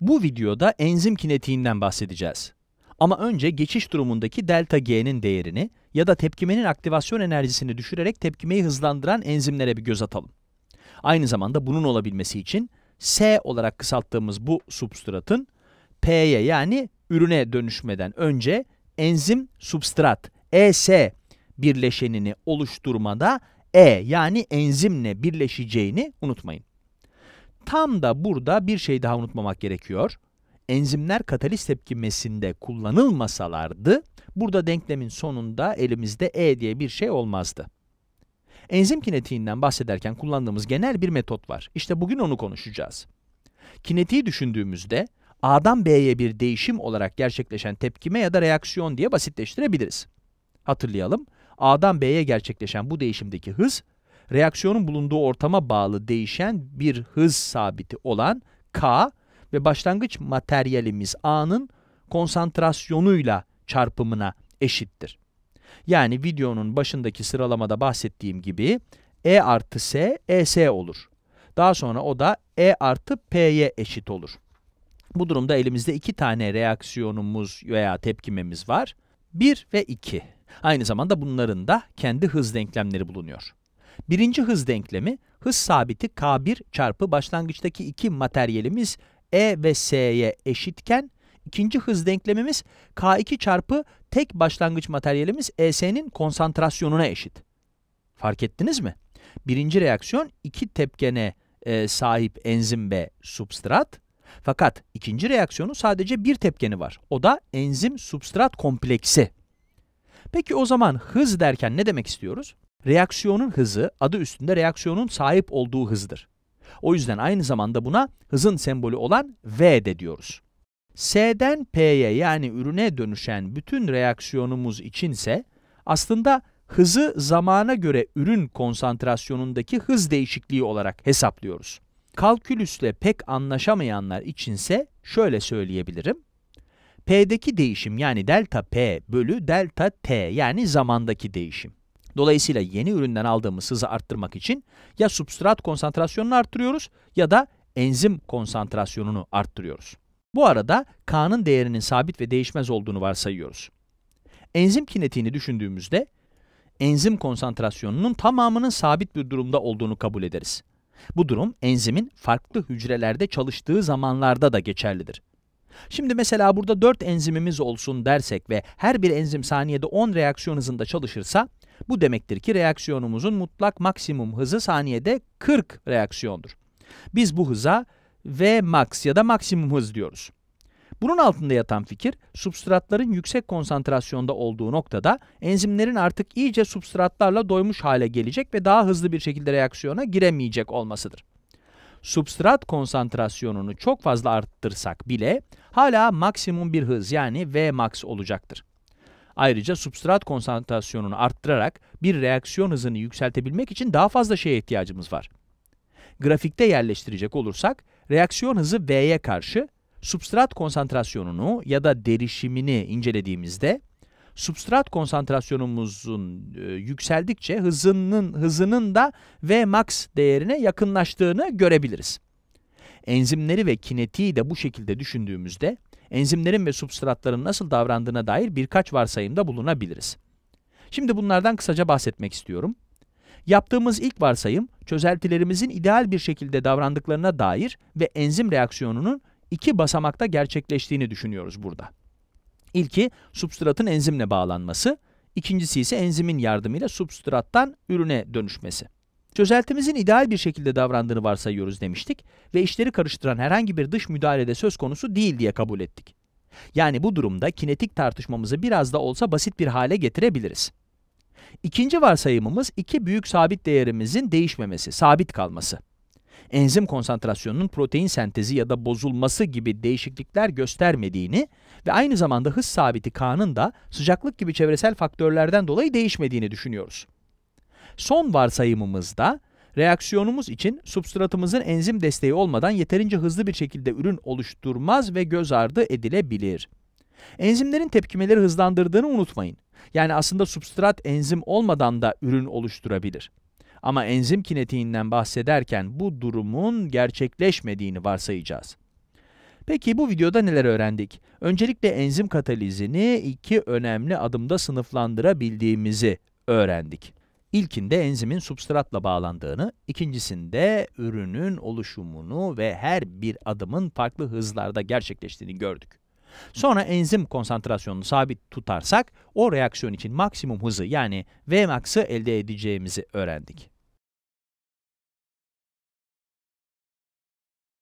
Bu videoda enzim kinetiğinden bahsedeceğiz. Ama önce geçiş durumundaki delta G'nin değerini ya da tepkimenin aktivasyon enerjisini düşürerek tepkimeyi hızlandıran enzimlere bir göz atalım. Aynı zamanda bunun olabilmesi için S olarak kısalttığımız bu substratın P'ye yani ürüne dönüşmeden önce enzim substrat ES birleşenini oluşturmada E yani enzimle birleşeceğini unutmayın. Tam da burada bir şey daha unutmamak gerekiyor. Enzimler kataliz tepkimesinde kullanılmasalardı, burada denklemin sonunda elimizde E diye bir şey olmazdı. Enzim kinetiğinden bahsederken kullandığımız genel bir metot var. İşte bugün onu konuşacağız. Kinetiği düşündüğümüzde A'dan B'ye bir değişim olarak gerçekleşen tepkime ya da reaksiyon diye basitleştirebiliriz. Hatırlayalım, A'dan B'ye gerçekleşen bu değişimdeki hız reaksiyonun bulunduğu ortama bağlı değişen bir hız sabiti olan K ve başlangıç materyalimiz A'nın konsantrasyonuyla çarpımına eşittir. Yani videonun başındaki sıralamada bahsettiğim gibi E artı S, ES olur. Daha sonra o da E artı P'ye eşit olur. Bu durumda elimizde iki tane reaksiyonumuz veya tepkimemiz var. 1 ve 2. Aynı zamanda bunların da kendi hız denklemleri bulunuyor. Birinci hız denklemi, hız sabiti K1 çarpı başlangıçtaki iki materyalimiz E ve S'ye eşitken, ikinci hız denklemimiz K2 çarpı tek başlangıç materyalimiz ES'nin konsantrasyonuna eşit. Fark ettiniz mi? Birinci reaksiyon iki tepkene e, sahip enzim ve substrat. Fakat ikinci reaksiyonun sadece bir tepkeni var. O da enzim substrat kompleksi. Peki o zaman hız derken ne demek istiyoruz? reaksiyonun hızı adı üstünde reaksiyonun sahip olduğu hızdır. O yüzden aynı zamanda buna hızın sembolü olan V de diyoruz. S'den P'ye yani ürüne dönüşen bütün reaksiyonumuz içinse aslında hızı zamana göre ürün konsantrasyonundaki hız değişikliği olarak hesaplıyoruz. Kalkülüsle pek anlaşamayanlar içinse şöyle söyleyebilirim. P'deki değişim yani delta P bölü delta T yani zamandaki değişim. Dolayısıyla yeni üründen aldığımız hızı arttırmak için ya substrat konsantrasyonunu arttırıyoruz ya da enzim konsantrasyonunu arttırıyoruz. Bu arada K'nın değerinin sabit ve değişmez olduğunu varsayıyoruz. Enzim kinetiğini düşündüğümüzde enzim konsantrasyonunun tamamının sabit bir durumda olduğunu kabul ederiz. Bu durum enzimin farklı hücrelerde çalıştığı zamanlarda da geçerlidir. Şimdi mesela burada 4 enzimimiz olsun dersek ve her bir enzim saniyede 10 reaksiyon hızında çalışırsa bu demektir ki reaksiyonumuzun mutlak maksimum hızı saniyede 40 reaksiyondur. Biz bu hıza V max ya da maksimum hız diyoruz. Bunun altında yatan fikir, substratların yüksek konsantrasyonda olduğu noktada enzimlerin artık iyice substratlarla doymuş hale gelecek ve daha hızlı bir şekilde reaksiyona giremeyecek olmasıdır. Substrat konsantrasyonunu çok fazla arttırsak bile hala maksimum bir hız yani Vmax olacaktır. Ayrıca substrat konsantrasyonunu arttırarak bir reaksiyon hızını yükseltebilmek için daha fazla şeye ihtiyacımız var. Grafikte yerleştirecek olursak, reaksiyon hızı V'ye karşı, substrat konsantrasyonunu ya da derişimini incelediğimizde, substrat konsantrasyonumuzun e, yükseldikçe hızının hızının da Vmax değerine yakınlaştığını görebiliriz. Enzimleri ve kinetiği de bu şekilde düşündüğümüzde enzimlerin ve substratların nasıl davrandığına dair birkaç varsayımda bulunabiliriz. Şimdi bunlardan kısaca bahsetmek istiyorum. Yaptığımız ilk varsayım çözeltilerimizin ideal bir şekilde davrandıklarına dair ve enzim reaksiyonunun iki basamakta gerçekleştiğini düşünüyoruz burada. İlki substratın enzimle bağlanması, ikincisi ise enzimin yardımıyla substrattan ürüne dönüşmesi. Çözeltimizin ideal bir şekilde davrandığını varsayıyoruz demiştik ve işleri karıştıran herhangi bir dış müdahalede söz konusu değil diye kabul ettik. Yani bu durumda kinetik tartışmamızı biraz da olsa basit bir hale getirebiliriz. İkinci varsayımımız iki büyük sabit değerimizin değişmemesi, sabit kalması. Enzim konsantrasyonunun protein sentezi ya da bozulması gibi değişiklikler göstermediğini ve aynı zamanda hız sabiti K'nın da sıcaklık gibi çevresel faktörlerden dolayı değişmediğini düşünüyoruz. Son varsayımımızda reaksiyonumuz için substratımızın enzim desteği olmadan yeterince hızlı bir şekilde ürün oluşturmaz ve göz ardı edilebilir. Enzimlerin tepkimeleri hızlandırdığını unutmayın. Yani aslında substrat enzim olmadan da ürün oluşturabilir. Ama enzim kinetiğinden bahsederken bu durumun gerçekleşmediğini varsayacağız. Peki bu videoda neler öğrendik? Öncelikle enzim katalizini iki önemli adımda sınıflandırabildiğimizi öğrendik. İlkinde enzimin substratla bağlandığını, ikincisinde ürünün oluşumunu ve her bir adımın farklı hızlarda gerçekleştiğini gördük. Sonra enzim konsantrasyonunu sabit tutarsak o reaksiyon için maksimum hızı yani Vmax'ı elde edeceğimizi öğrendik.